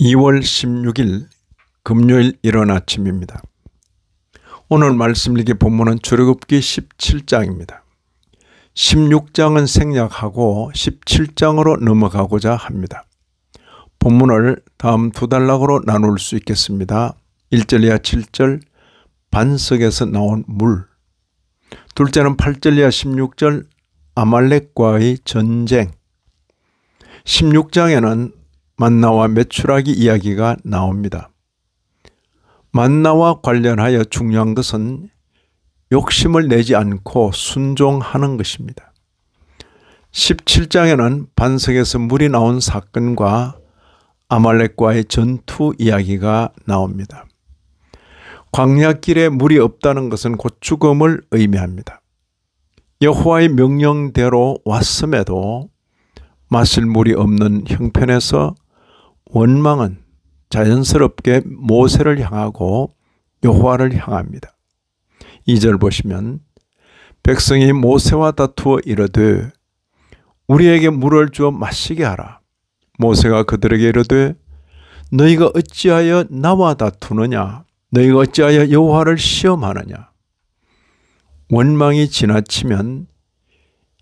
2월 16일 금요일 일어나 아침입니다. 오늘 말씀드리 본문은 출애굽기 17장입니다. 16장은 생략하고 17장으로 넘어가고자 합니다. 본문을 다음 두 단락으로 나눌 수 있겠습니다. 1절 이하 7절 반석에서 나온 물 둘째는 8절 이하 16절 아말렉과의 전쟁 16장에는 만나와 매출하기 이야기가 나옵니다. 만나와 관련하여 중요한 것은 욕심을 내지 않고 순종하는 것입니다. 17장에는 반석에서 물이 나온 사건과 아말렉과의 전투 이야기가 나옵니다. 광야길에 물이 없다는 것은 곧 죽음을 의미합니다. 여호와의 명령대로 왔음에도 마실 물이 없는 형편에서 원망은 자연스럽게 모세를 향하고 여호와를 향합니다. 2절 보시면 백성이 모세와 다투어 이르되 우리에게 물을 주어 마시게 하라. 모세가 그들에게 이르되 너희가 어찌하여 나와 다투느냐 너희가 어찌하여 여호와를 시험하느냐 원망이 지나치면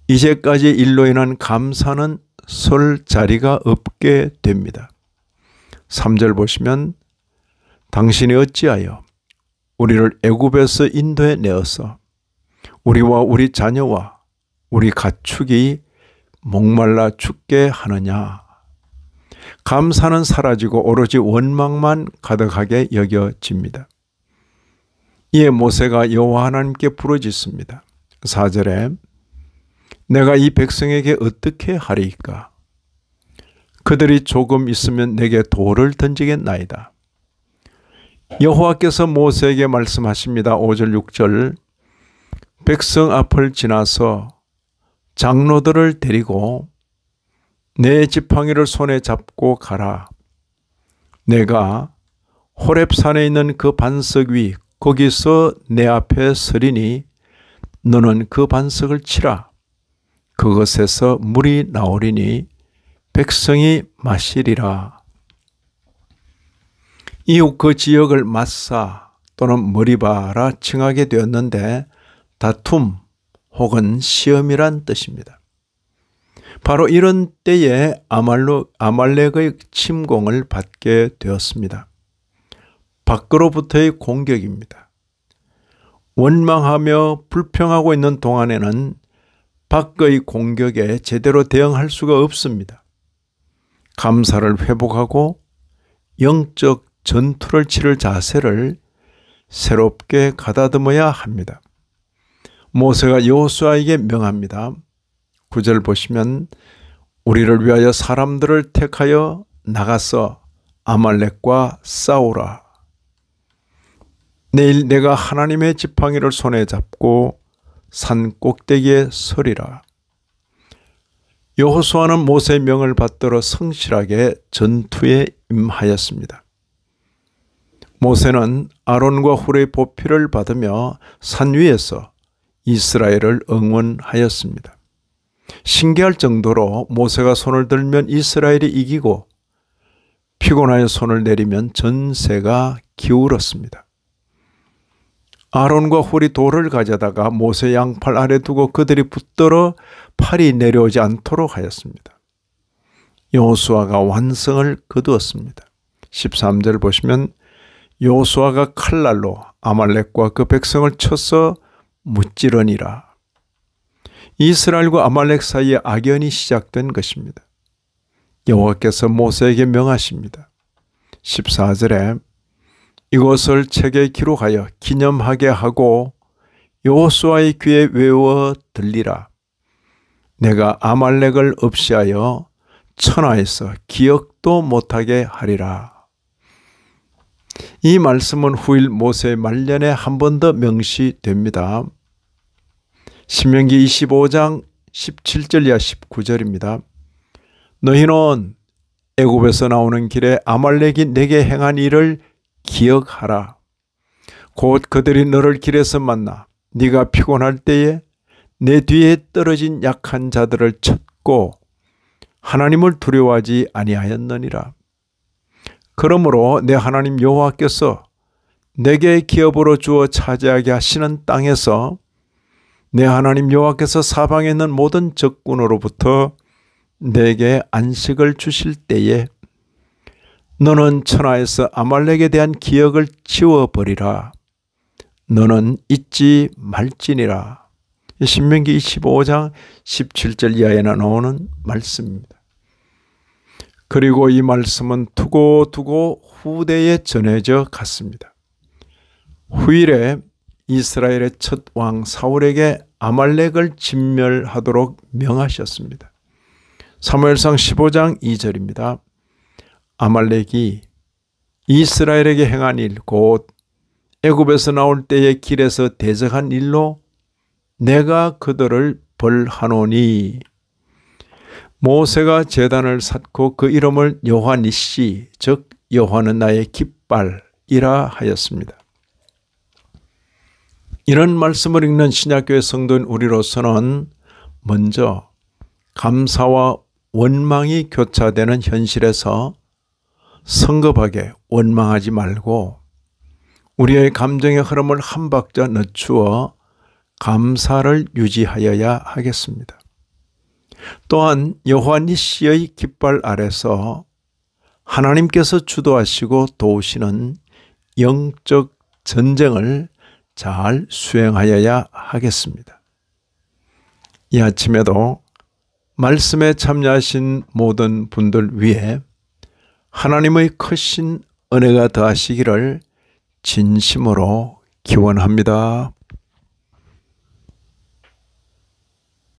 이제까지 일로 인한 감사는 설 자리가 없게 됩니다. 3절 보시면 당신이 어찌하여 우리를 애굽에서 인도해 내어서 우리와 우리 자녀와 우리 가축이 목말라 죽게 하느냐 감사는 사라지고 오로지 원망만 가득하게 여겨집니다. 이에 모세가 여호와 하나님께 부르짖습니다. 4절에 내가 이 백성에게 어떻게 하리이까 그들이 조금 있으면 내게 돌을 던지겠나이다. 여호와께서 모세에게 말씀하십니다. 5절 6절 백성 앞을 지나서 장로들을 데리고 내 지팡이를 손에 잡고 가라. 내가 호랩산에 있는 그 반석 위 거기서 내 앞에 서리니 너는 그 반석을 치라. 그것에서 물이 나오리니 백성이 마시리라. 이후 그 지역을 마사 또는 머리바라 칭하게 되었는데 다툼 혹은 시험이란 뜻입니다. 바로 이런 때에 아말로, 아말렉의 침공을 받게 되었습니다. 밖으로부터의 공격입니다. 원망하며 불평하고 있는 동안에는 밖의 공격에 제대로 대응할 수가 없습니다. 감사를 회복하고 영적 전투를 치를 자세를 새롭게 가다듬어야 합니다. 모세가 여호수아에게 명합니다. 구절 보시면 우리를 위하여 사람들을 택하여 나가서 아말렉과 싸우라. 내일 내가 하나님의 지팡이를 손에 잡고 산 꼭대기에 서리라. 여호수아는 모세의 명을 받들어 성실하게 전투에 임하였습니다. 모세는 아론과 훌의 보필을 받으며 산 위에서 이스라엘을 응원하였습니다. 신기할 정도로 모세가 손을 들면 이스라엘이 이기고 피곤하여 손을 내리면 전세가 기울었습니다. 아론과 홀이 돌을 가져다가 모세 양팔 아래 두고 그들이 붙들어 팔이 내려오지 않도록 하였습니다. 여호수아가 완성을 거두었습니다. 13절 보시면 여호수아가 칼날로 아말렉과 그 백성을 쳐서 무찌르니라. 이스라엘과 아말렉 사이에 악연이 시작된 것입니다. 여호와께서 모세에게 명하십니다. 14절에 이것을 책에 기록하여 기념하게 하고 여호수아의 귀에 외워 들리라. 내가 아말렉을 없이하여 천하에서 기억도 못하게 하리라. 이 말씀은 후일 모세 말년에 한 번 더 명시됩니다. 신명기 25장 17절 야 19절입니다. 너희는 애굽에서 나오는 길에 아말렉이 내게 행한 일을 기억하라. 곧 그들이 너를 길에서 만나 네가 피곤할 때에 내 뒤에 떨어진 약한 자들을 찾고 하나님을 두려워하지 아니하였느니라. 그러므로 내 하나님 여호와께서 내게 기업으로 주어 차지하게 하시는 땅에서 내 하나님 여호와께서 사방에 있는 모든 적군으로부터 내게 안식을 주실 때에 너는 천하에서 아말렉에 대한 기억을 지워버리라. 너는 잊지 말지니라. 신명기 25장 17절 이하에 나오는 말씀입니다. 그리고 이 말씀은 두고두고 후대에 전해져 갔습니다. 후일에 이스라엘의 첫 왕 사울에게 아말렉을 진멸하도록 명하셨습니다. 사무엘상 15장 2절입니다. 아말렉이 이스라엘에게 행한 일, 곧 애굽에서 나올 때의 길에서 대적한 일로 내가 그들을 벌하노니 모세가 재단을 샀고그 이름을 여호와니시 즉 여호와는 나의 깃발이라 하였습니다. 이런 말씀을 읽는 신약교의 성도인 우리로서는 먼저 감사와 원망이 교차되는 현실에서 성급하게 원망하지 말고 우리의 감정의 흐름을 한 박자 늦추어 감사를 유지하여야 하겠습니다. 또한 여호와니 씨의 깃발 아래서 하나님께서 주도하시고 도우시는 영적 전쟁을 잘 수행하여야 하겠습니다. 이 아침에도 말씀에 참여하신 모든 분들 위해 하나님의 크신 은혜가 더하시기를 진심으로 기원합니다.